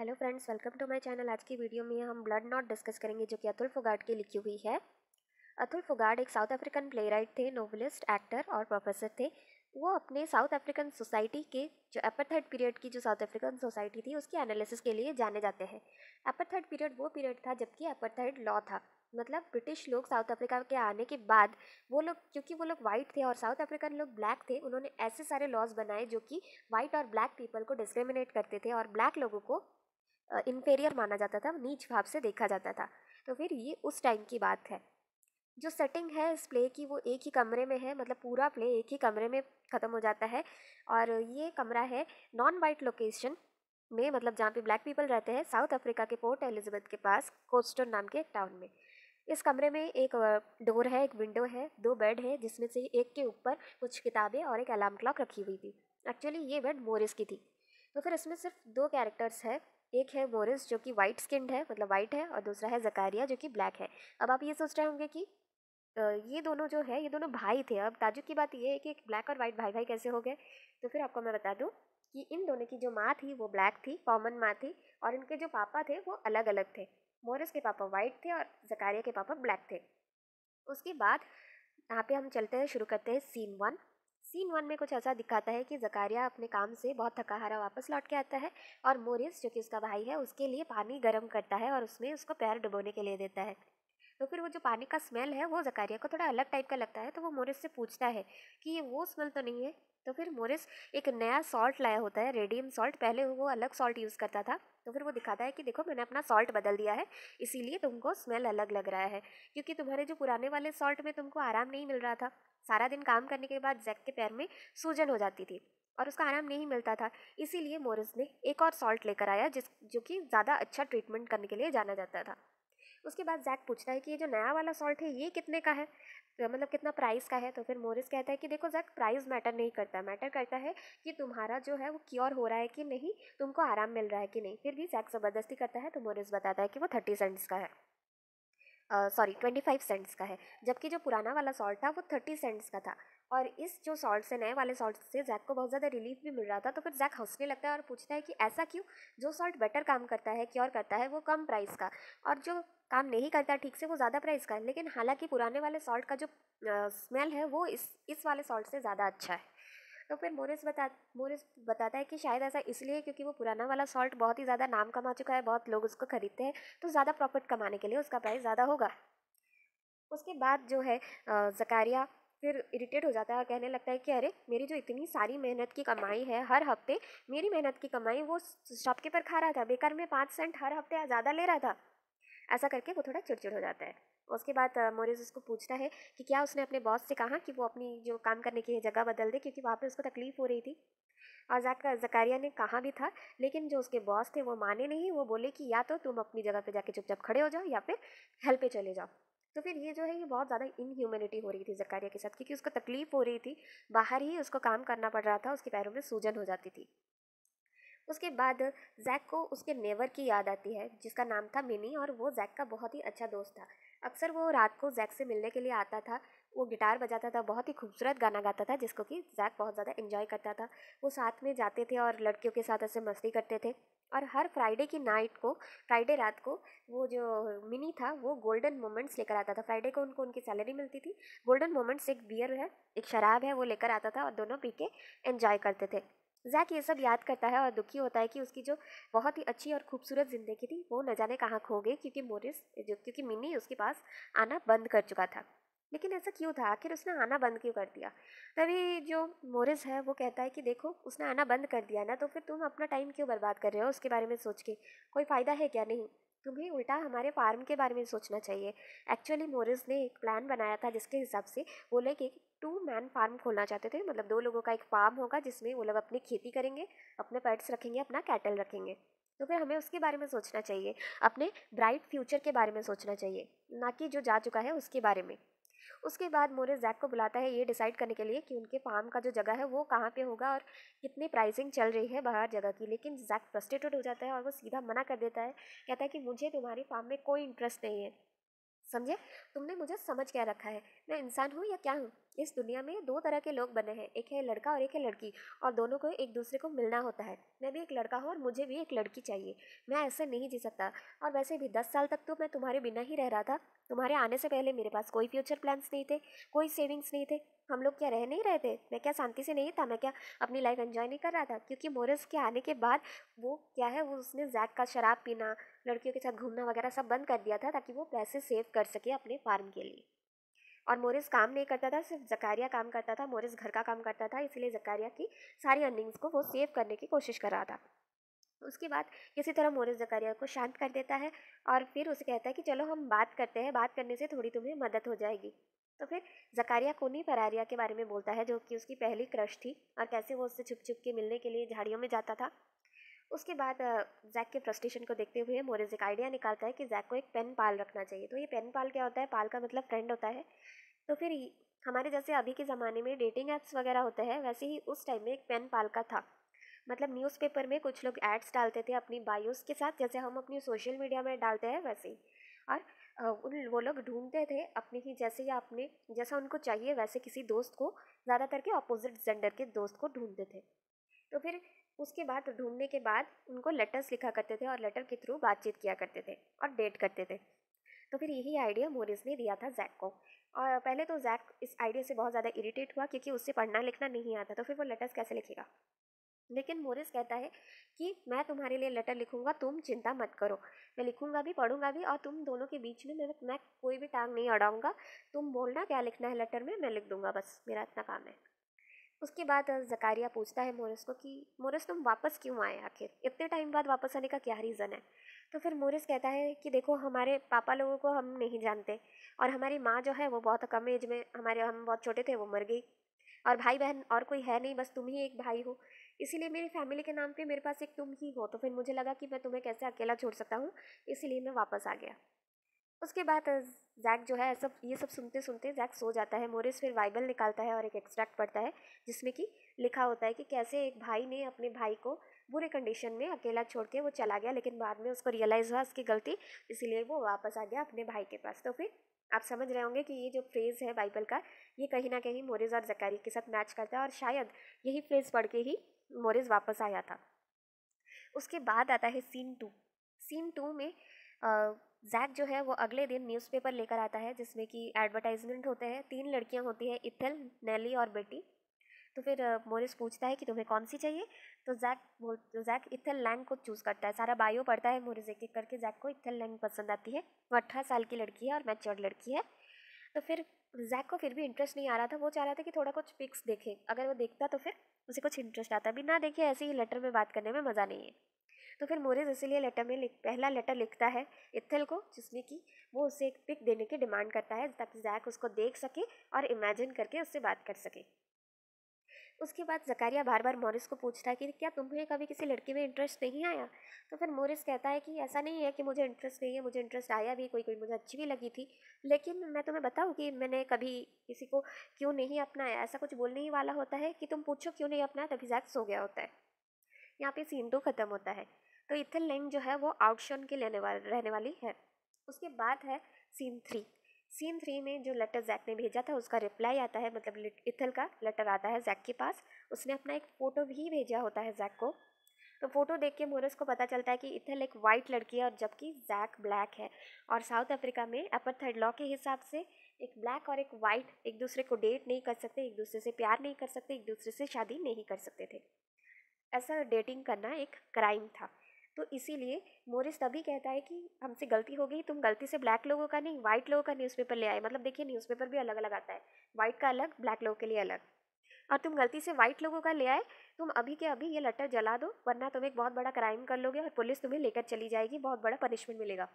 hello friends welcome to my channel आज की video में हम ब्लड नॉट डिस्कस करेंगे जो कि अतुल फुगाट की लिखी हुई है अतुल फुगाट एक साउथ अफ्रीकन प्लेराइट थे नोवलिस्ट एक्टर और प्रोफेसर थे वो अपने साउथ अफ्रीकन सोसाइटी के जो थर्ड पीरियड की जो साउथ अफ्रीकन सोसाइटी थी उसकी एनालिसिस के लिए जाने जाते हैं थर्ड पीरियड वो पीरियड था जबकि थर्ड लॉ था मतलब ब्रिटिश लोग साउथ अफ्रीका के आने के बाद वो लोग क्योंकि वो लोग वाइट थे और साउथ अफ्रीकन लोग ब्लैक थे उन्होंने ऐसे सारे लॉज बनाए जो कि वाइट और ब्लैक पीपल को डिस्क्रिमिनेट करते थे और ब्लैक लोगों को इन्फेरियर माना जाता था नीच भाव से देखा जाता था तो फिर ये उस टाइम की बात है जो सेटिंग है इस प्ले की वो एक ही कमरे में है मतलब पूरा प्ले एक ही कमरे में ख़त्म हो जाता है और ये कमरा है नॉन वाइट लोकेशन में मतलब जहाँ पे ब्लैक पीपल रहते हैं साउथ अफ्रीका के पोर्ट एलिजाबेथ के पास कोस्टन नाम के टाउन में इस कमरे में एक डोर है एक विंडो है दो बेड है जिसमें से एक के ऊपर कुछ किताबें और एक अलार्म क्लॉक रखी हुई थी एक्चुअली ये बेड मोरिस की थी तो फिर इसमें सिर्फ दो कैरेक्टर्स है एक है बोरिस जो कि वाइट स्किन्ड है मतलब वाइट है और दूसरा है जकारिया जो कि ब्लैक है अब आप ये सोच रहे होंगे कि ये दोनों जो है ये दोनों भाई थे अब ताजुक की बात ये है कि एक ब्लैक और वाइट भाई भाई कैसे हो गए तो फिर आपको मैं बता दूँ कि इन दोनों की जो माँ थी वो ब्लैक थी कॉमन माँ थी और इनके जो पापा थे वो अलग अलग थे मोरस के पापा वाइट थे और जकारिया के पापा ब्लैक थे उसके बाद यहाँ पे हम चलते हैं शुरू करते हैं सीन वन सीन वन में कुछ ऐसा दिखाता है कि जकारिया अपने काम से बहुत थका हारा वापस लौट के आता है और मोरिस जो कि उसका भाई है उसके लिए पानी गर्म करता है और उसमें उसको पैर डुबोने के लिए देता है तो फिर वो जो पानी का स्मेल है वो जकारिया को थोड़ा अलग टाइप का लगता है तो वो मोरिस से पूछता है कि ये वो स्मेल तो नहीं है तो फिर मोरिस एक नया सॉल्ट लाया होता है रेडियम सॉल्ट पहले वो अलग सॉल्ट यूज़ करता था तो फिर वो दिखाता है कि देखो मैंने अपना सॉल्ट बदल दिया है इसीलिए तुमको स्मेल अलग लग रहा है क्योंकि तुम्हारे जो पुराने वाले सॉल्ट में तुमको आराम नहीं मिल रहा था सारा दिन काम करने के बाद जैक के पैर में सूजन हो जाती थी और उसका आराम नहीं मिलता था इसीलिए मोरिस ने एक और सॉल्ट लेकर आया जिस जो कि ज़्यादा अच्छा ट्रीटमेंट करने के लिए जाना जाता था उसके बाद जैक पूछता है कि ये जो नया वाला सॉल्ट है ये कितने का है तो मतलब कितना प्राइस का है तो फिर मोरिस कहता है कि देखो जैक प्राइस मैटर नहीं करता मैटर करता है कि तुम्हारा जो है वो क्योर हो रहा है कि नहीं तुमको आराम मिल रहा है कि नहीं फिर भी जैक ज़बरदस्ती करता है तो मोरिस बताता है कि वो थर्टी सेंट्स का है सॉरी ट्वेंटी फाइव सेंट्स का है जबकि जो पुराना वाला सॉल्ट था वो थर्टी सेंट्स का था और इस जो सॉल्ट से नए वाले सॉल्ट से जैक को बहुत ज़्यादा रिलीफ भी मिल रहा था तो फिर जैक हंसने लगता है और पूछता है कि ऐसा क्यों जो सॉल्ट बेटर काम करता है क्योर करता है वो कम प्राइस का और जो काम नहीं करता ठीक से वो ज़्यादा प्राइस का है लेकिन हालांकि पुराने वाले सॉल्ट का जो स्मेल है वो इस इस वाले सॉल्ट से ज़्यादा अच्छा है तो फिर मोरिस बता मोरिस बताता है कि शायद ऐसा इसलिए क्योंकि वो पुराना वाला सॉल्ट बहुत ही ज़्यादा नाम कमा चुका है बहुत लोग उसको खरीदते हैं तो ज़्यादा प्रॉफिट कमाने के लिए उसका प्राइस ज़्यादा होगा उसके बाद जो है जकारिया फिर इरिटेट हो जाता है कहने लगता है कि अरे मेरी जो इतनी सारी मेहनत की कमाई है हर हफ्ते मेरी मेहनत की कमाई वो शॉपकीपर खा रहा था बेकार में पाँच सेंट हर हफ्ते ज़्यादा ले रहा था ऐसा करके वो थोड़ा चिड़चिड़ हो जाता है उसके बाद मोरिस उसको पूछता है कि क्या उसने अपने बॉस से कहा कि वो अपनी जो काम करने की जगह बदल दे क्योंकि वहाँ पर उसको तकलीफ़ हो रही थी और जाकर जकारिया ने कहा भी था लेकिन जो उसके बॉस थे वो माने नहीं वो बोले कि या तो तुम अपनी जगह पे जाके चुपचाप खड़े हो जाओ या फिर हेल्प पे चले जाओ तो फिर ये जो है ये बहुत ज़्यादा इनह्यूमेनिटी हो रही थी जकारिया के साथ क्योंकि उसको तकलीफ़ हो रही थी बाहर ही उसको काम करना पड़ रहा था उसके पैरों में सूजन हो जाती थी उसके बाद जैक को उसके नेवर की याद आती है जिसका नाम था मिनी और वो जैक का बहुत ही अच्छा दोस्त था अक्सर वो रात को जैक से मिलने के लिए आता था वो गिटार बजाता था बहुत ही खूबसूरत गाना गाता था जिसको कि जैक बहुत ज़्यादा इन्जॉय करता था वो साथ में जाते थे और लड़कियों के साथ ऐसे मस्ती करते थे और हर फ्राइडे की नाइट को फ्राइडे रात को वो जो मिनी था वो गोल्डन मोमेंट्स लेकर आता था फ्राइडे को उनको उनकी सैलरी मिलती थी गोल्डन मोमेंट्स एक बियर है एक शराब है वो लेकर आता था और दोनों पी के इन्जॉय करते थे जैक ये सब याद करता है और दुखी होता है कि उसकी जो बहुत ही अच्छी और खूबसूरत ज़िंदगी थी वो न जाने कहाँ खो गई क्योंकि मोरिस जो क्योंकि मिनी उसके पास आना बंद कर चुका था लेकिन ऐसा क्यों था आखिर उसने आना बंद क्यों कर दिया तभी जो मोरिस है वो कहता है कि देखो उसने आना बंद कर दिया ना तो फिर तुम अपना टाइम क्यों बर्बाद कर रहे हो उसके बारे में सोच के कोई फ़ायदा है क्या नहीं तुम्हें उल्टा हमारे फार्म के बारे में सोचना चाहिए एक्चुअली मोरिस ने एक प्लान बनाया था जिसके हिसाब से वो लोग टू मैन फार्म खोलना चाहते थे मतलब दो लोगों का एक फार्म होगा जिसमें वो लोग अपनी खेती करेंगे अपने पेट्स रखेंगे अपना कैटल रखेंगे तो फिर हमें उसके बारे में सोचना चाहिए अपने ब्राइट फ्यूचर के बारे में सोचना चाहिए ना कि जो जा चुका है उसके बारे में उसके बाद मोरे जैक को बुलाता है ये डिसाइड करने के लिए कि उनके फार्म का जो जगह है वो कहाँ पे होगा और कितनी प्राइसिंग चल रही है बाहर जगह की लेकिन जैक फ्रस्ट्रेटेड हो जाता है और वो सीधा मना कर देता है कहता है कि मुझे तुम्हारे फार्म में कोई इंटरेस्ट नहीं है समझे तुमने मुझे समझ क्या रखा है मैं इंसान हूँ या क्या हूँ इस दुनिया में दो तरह के लोग बने हैं एक है लड़का और एक है लड़की और दोनों को एक दूसरे को मिलना होता है मैं भी एक लड़का हूँ और मुझे भी एक लड़की चाहिए मैं ऐसे नहीं जी सकता और वैसे भी दस साल तक तो मैं तुम्हारे बिना ही रह रहा था तुम्हारे आने से पहले मेरे पास कोई फ्यूचर प्लान्स नहीं थे कोई सेविंग्स नहीं थे हम लोग क्या रह नहीं रहे थे मैं क्या शांति से नहीं था मैं क्या अपनी लाइफ एंजॉय नहीं कर रहा था क्योंकि मोरस के आने के बाद वो क्या है वो उसने जैक का शराब पीना लड़कियों के साथ घूमना वगैरह सब बंद कर दिया था ताकि वो पैसे सेव कर सके अपने फार्म के लिए और मोरिस काम नहीं करता था सिर्फ जकारिया काम करता था मोरिस घर का काम करता था इसलिए जकारिया की सारी अर्निंग्स को वो सेव करने की कोशिश कर रहा था उसके बाद किसी तरह मोरिस जकारिया को शांत कर देता है और फिर उसे कहता है कि चलो हम बात करते हैं बात करने से थोड़ी तुम्हें मदद हो जाएगी तो फिर जकारिया कोनी फरारिया के बारे में बोलता है जो कि उसकी पहली क्रश थी और कैसे वो उससे छुप छुप के मिलने के लिए झाड़ियों में जाता था उसके बाद जैक के फ्रस्ट्रेशन को देखते हुए मोरेज एक आइडिया निकालता है कि जैक को एक पेन पाल रखना चाहिए तो ये पेन पाल क्या होता है पाल का मतलब फ्रेंड होता है तो फिर हमारे जैसे अभी के ज़माने में डेटिंग ऐप्स वगैरह होते हैं वैसे ही उस टाइम में एक पेन पाल का था मतलब न्यूज़पेपर में कुछ लोग एड्स डालते थे अपनी बायोस के साथ जैसे हम अपनी सोशल मीडिया में डालते हैं वैसे ही और उन वो लोग ढूंढते थे अपने ही जैसे या अपने जैसा उनको चाहिए वैसे किसी दोस्त को ज़्यादातर के अपोजिट जेंडर के दोस्त को ढूंढते थे तो फिर उसके बाद ढूंढने के बाद उनको लेटर्स लिखा करते थे और लेटर के थ्रू बातचीत किया करते थे और डेट करते थे तो फिर यही आइडिया मोरिस ने दिया था जैक को और पहले तो जैक इस आइडिया से बहुत ज़्यादा इरीटेट हुआ क्योंकि उससे पढ़ना लिखना नहीं आता तो फिर वो लेटर्स कैसे लिखेगा लेकिन मोरिस कहता है कि मैं तुम्हारे लिए लेटर लिखूंगा तुम चिंता मत करो मैं लिखूंगा भी पढ़ूंगा भी और तुम दोनों के बीच में मैं मैं कोई भी टांग नहीं अड़ाऊंगा तुम बोलना क्या लिखना है लेटर में मैं लिख दूंगा बस मेरा इतना काम है उसके बाद जकारिया पूछता है मोरिस को कि मोरिस तुम वापस क्यों आए आखिर इतने टाइम बाद वापस आने का क्या रीज़न है तो फिर मोरिस कहता है कि देखो हमारे पापा लोगों को हम नहीं जानते और हमारी माँ जो है वो बहुत कम एज में हमारे हम बहुत छोटे थे वो मर गई और भाई बहन और कोई है नहीं बस तुम ही एक भाई हो इसीलिए मेरी फैमिली के नाम पे मेरे पास एक तुम ही हो तो फिर मुझे लगा कि मैं तुम्हें कैसे अकेला छोड़ सकता हूँ इसीलिए मैं वापस आ गया उसके बाद जैक जो है सब ये सब सुनते सुनते जैक सो जाता है मोरिस फिर बाइबल निकालता है और एक एक्सट्रैक्ट पढ़ता है जिसमें कि लिखा होता है कि कैसे एक भाई ने अपने भाई को बुरे कंडीशन में अकेला छोड़ के वो चला गया लेकिन बाद में उसको रियलाइज़ हुआ उसकी गलती इसीलिए वो वापस आ गया अपने भाई के पास तो फिर आप समझ रहे होंगे कि ये जो फ्रेज़ है बाइबल का ये कहीं ना कहीं मोरिस और जकारी के साथ मैच करता है और शायद यही फ्रेज़ पढ़ के ही मोरिस वापस आया था उसके बाद आता है सीन टू सीन टू में जैक जो है वो अगले दिन न्यूज़पेपर लेकर आता है जिसमें कि एडवर्टाइजमेंट होते हैं तीन लड़कियां होती हैं इथल नैली और बेटी तो फिर मोरिस पूछता है कि तुम्हें कौन सी चाहिए तो जैक बोल तो जैक इथल लैंग को चूज़ करता है सारा बायो पढ़ता है मोरिस एक एक करके जैक को इथल लैंग पसंद आती है वो अट्ठारह साल की लड़की है और मैच्योर लड़की है तो फिर जैक को फिर भी इंटरेस्ट नहीं आ रहा था वो चाह रहा था कि थोड़ा कुछ पिक्स देखे अगर वो देखता तो फिर उसे कुछ इंटरेस्ट आता ना देखिए ऐसे ही लेटर में बात करने में मज़ा नहीं है तो फिर मोरेज इसीलिए लेटर में लिख पहला लेटर लिखता है इथल को जिसमें कि वो उसे एक पिक देने की डिमांड करता है ताकि जैक उसको देख सके और इमेजिन करके उससे बात कर सके उसके बाद जकारिया बार बार मोरिस को पूछता है कि क्या तुम्हें कभी किसी लड़के में इंटरेस्ट नहीं आया तो फिर मोरिस कहता है कि ऐसा नहीं है कि मुझे इंटरेस्ट नहीं है मुझे इंटरेस्ट आया भी कोई कोई मुझे अच्छी भी लगी थी लेकिन मैं तुम्हें बताऊँ कि मैंने कभी किसी को क्यों नहीं अपनाया ऐसा कुछ बोलने ही वाला होता है कि तुम पूछो क्यों नहीं अपनाया तभी जैक्स सो गया होता है यहाँ पे सीन दो ख़त्म होता है तो इथल लेंग जो है वो आउटशन के लेने वाले रहने वाली है उसके बाद है सीन थ्री सीन थ्री में जो लेटर जैक ने भेजा था उसका रिप्लाई आता है मतलब इथल का लेटर आता है जैक के पास उसने अपना एक फ़ोटो भी भेजा होता है जैक को तो फोटो देख के मोरस को पता चलता है कि इथल एक वाइट लड़की है और जबकि जैक ब्लैक है और साउथ अफ्रीका में अपर थर्ड लॉ के हिसाब से एक ब्लैक और एक वाइट एक दूसरे को डेट नहीं कर सकते एक दूसरे से प्यार नहीं कर सकते एक दूसरे से शादी नहीं कर सकते थे ऐसा डेटिंग करना एक क्राइम था तो इसीलिए मोरिस तभी कहता है कि हमसे गलती हो गई तुम गलती से ब्लैक लोगों का नहीं वाइट लोगों का न्यूज़पेपर ले आए मतलब देखिए न्यूज़पेपर भी अलग अलग आता है वाइट का अलग ब्लैक लोगों के लिए अलग और तुम गलती से वाइट लोगों का ले आए तुम अभी के अभी ये लेटर जला दो वरना तुम एक बहुत बड़ा क्राइम कर लोगे और पुलिस तुम्हें लेकर चली जाएगी बहुत बड़ा पनिशमेंट मिलेगा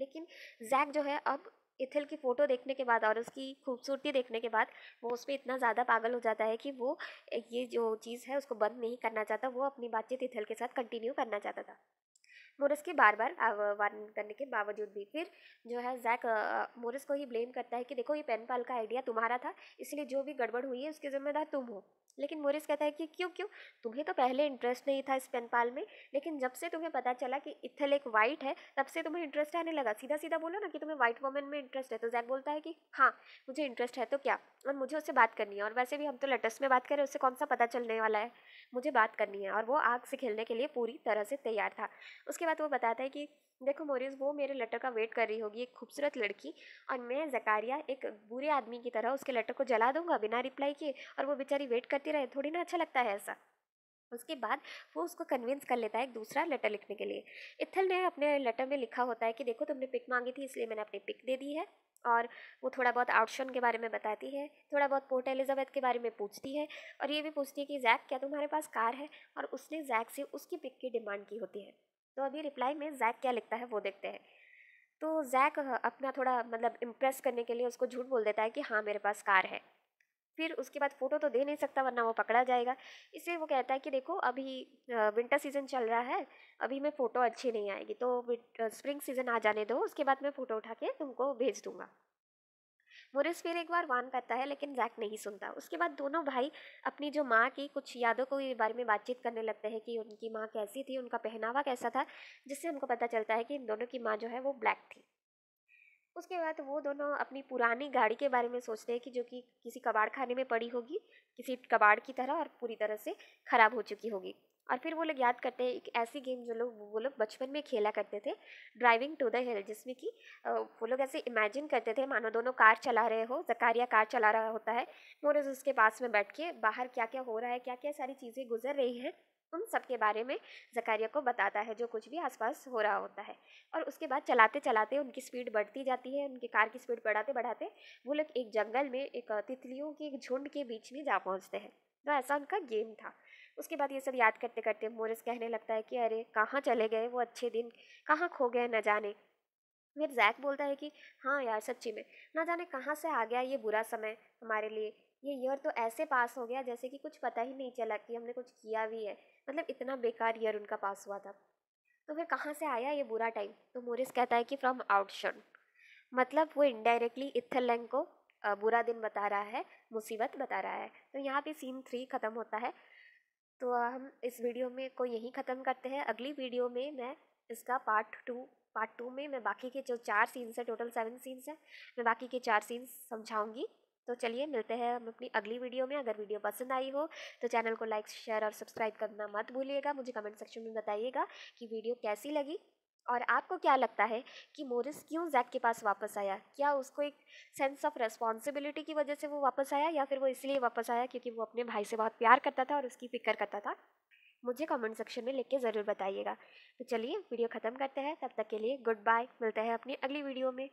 लेकिन जैक जो है अब इथल की फ़ोटो देखने के बाद और उसकी खूबसूरती देखने के बाद वो उस पर इतना ज़्यादा पागल हो जाता है कि वो ये जो चीज़ है उसको बंद नहीं करना चाहता वो अपनी बातचीत इथल के साथ कंटिन्यू करना चाहता था मोरस के बार बार वार्न करने के बावजूद भी फिर जो है जैक मोरस को ही ब्लेम करता है कि देखो ये पेन पाल का आइडिया तुम्हारा था इसलिए जो भी गड़बड़ हुई है उसके जिम्मेदार तुम हो लेकिन मोरिस कहता है कि क्यों क्यों तुम्हें तो पहले इंटरेस्ट नहीं था इस पेनपाल में लेकिन जब से तुम्हें पता चला कि इथल एक वाइट है तब से तुम्हें इंटरेस्ट आने लगा सीधा सीधा बोलो ना कि तुम्हें वाइट वुमेन में इंटरेस्ट है तो जैक बोलता है कि हाँ मुझे इंटरेस्ट है तो क्या और मुझे उससे बात करनी है और वैसे भी हम तो लेटेस्ट में बात करें उससे कौन सा पता चलने वाला है मुझे बात करनी है और वो आग से खेलने के लिए पूरी तरह से तैयार था उसके उसके बाद वो बताता है कि देखो मोरियस वो मेरे लेटर का वेट कर रही होगी एक खूबसूरत लड़की और मैं जकारिया एक बुरे आदमी की तरह उसके लेटर को जला दूंगा बिना रिप्लाई किए और वो बेचारी वेट करती रहे थोड़ी ना अच्छा लगता है ऐसा उसके बाद वो उसको कन्विंस कर लेता है एक दूसरा लेटर लिखने के लिए इथल ने अपने लेटर में लिखा होता है कि देखो तुमने पिक मांगी थी इसलिए मैंने अपनी पिक दे दी है और वो थोड़ा बहुत आउटशन के बारे में बताती है थोड़ा बहुत पोर्ट एलिजाबेथ के बारे में पूछती है और ये भी पूछती है कि जैक क्या तुम्हारे पास कार है और उसने जैक से उसकी पिक की डिमांड की होती है तो अभी रिप्लाई में जैक क्या लिखता है वो देखते हैं तो जैक अपना थोड़ा मतलब इम्प्रेस करने के लिए उसको झूठ बोल देता है कि हाँ मेरे पास कार है फिर उसके बाद फ़ोटो तो दे नहीं सकता वरना वो पकड़ा जाएगा इसलिए वो कहता है कि देखो अभी विंटर सीज़न चल रहा है अभी मैं फ़ोटो अच्छी नहीं आएगी तो स्प्रिंग सीज़न आ जाने दो उसके बाद मैं फ़ोटो उठा के तुमको भेज दूँगा मोरिस फिर एक बार वान करता है लेकिन जैक नहीं सुनता उसके बाद दोनों भाई अपनी जो माँ की कुछ यादों को बारे में बातचीत करने लगते हैं कि उनकी माँ कैसी थी उनका पहनावा कैसा था जिससे हमको पता चलता है कि इन दोनों की माँ जो है वो ब्लैक थी उसके बाद वो दोनों अपनी पुरानी गाड़ी के बारे में सोचते हैं कि जो कि किसी कबाड़ खाने में पड़ी होगी किसी कबाड़ की तरह और पूरी तरह से ख़राब हो चुकी होगी और फिर वो लोग याद करते हैं एक ऐसी गेम जो लोग वो लोग बचपन में खेला करते थे ड्राइविंग टू द हिल जिसमें कि वो लोग ऐसे इमेजिन करते थे मानो दोनों कार चला रहे हो जकारिया कार चला रहा होता है मोरज उसके पास में बैठ के बाहर क्या क्या हो रहा है क्या क्या सारी चीज़ें गुजर रही हैं उन सब के बारे में जकारिया को बताता है जो कुछ भी आसपास हो रहा होता है और उसके बाद चलाते चलाते उनकी स्पीड बढ़ती जाती है उनकी कार की स्पीड बढ़ाते बढ़ाते वो लोग एक जंगल में एक तितलियों के झुंड के बीच में जा पहुंचते हैं तो ऐसा उनका गेम था उसके बाद ये सब याद करते करते मोरस कहने लगता है कि अरे कहाँ चले गए वो अच्छे दिन कहाँ खो गए न जाने फिर जैक बोलता है कि हाँ यार सच्ची में ना जाने कहाँ से आ गया ये बुरा समय हमारे लिए ये ईयर तो ऐसे पास हो गया जैसे कि कुछ पता ही नहीं चला कि हमने कुछ किया भी है मतलब इतना बेकार ईयर उनका पास हुआ था तो फिर कहाँ से आया ये बुरा टाइम तो मोरिस कहता है कि फ्रॉम आउटशन मतलब वो इनडायरेक्टली इथलैंग को बुरा दिन बता रहा है मुसीबत बता रहा है तो यहाँ पे सीन थ्री ख़त्म होता है तो हम इस वीडियो में को यहीं ख़त्म करते हैं अगली वीडियो में मैं इसका पार्ट टू पार्ट टू में मैं बाकी के जो चार सीन्स हैं टोटल सेवन सीन्स हैं मैं बाकी के चार सीन्स समझाऊंगी तो चलिए मिलते हैं हम अपनी अगली वीडियो में अगर वीडियो पसंद आई हो तो चैनल को लाइक शेयर और सब्सक्राइब करना मत भूलिएगा मुझे कमेंट सेक्शन में बताइएगा कि वीडियो कैसी लगी और आपको क्या लगता है कि मोरिस क्यों जैक के पास वापस आया क्या उसको एक सेंस ऑफ रेस्पॉन्सिबिलिटी की वजह से वो वापस आया या फिर वो इसलिए वापस आया क्योंकि वो अपने भाई से बहुत प्यार करता था और उसकी फिक्र करता था मुझे कमेंट सेक्शन में लिख के ज़रूर बताइएगा तो चलिए वीडियो ख़त्म करते हैं तब तक के लिए गुड बाय मिलते हैं अपनी अगली वीडियो में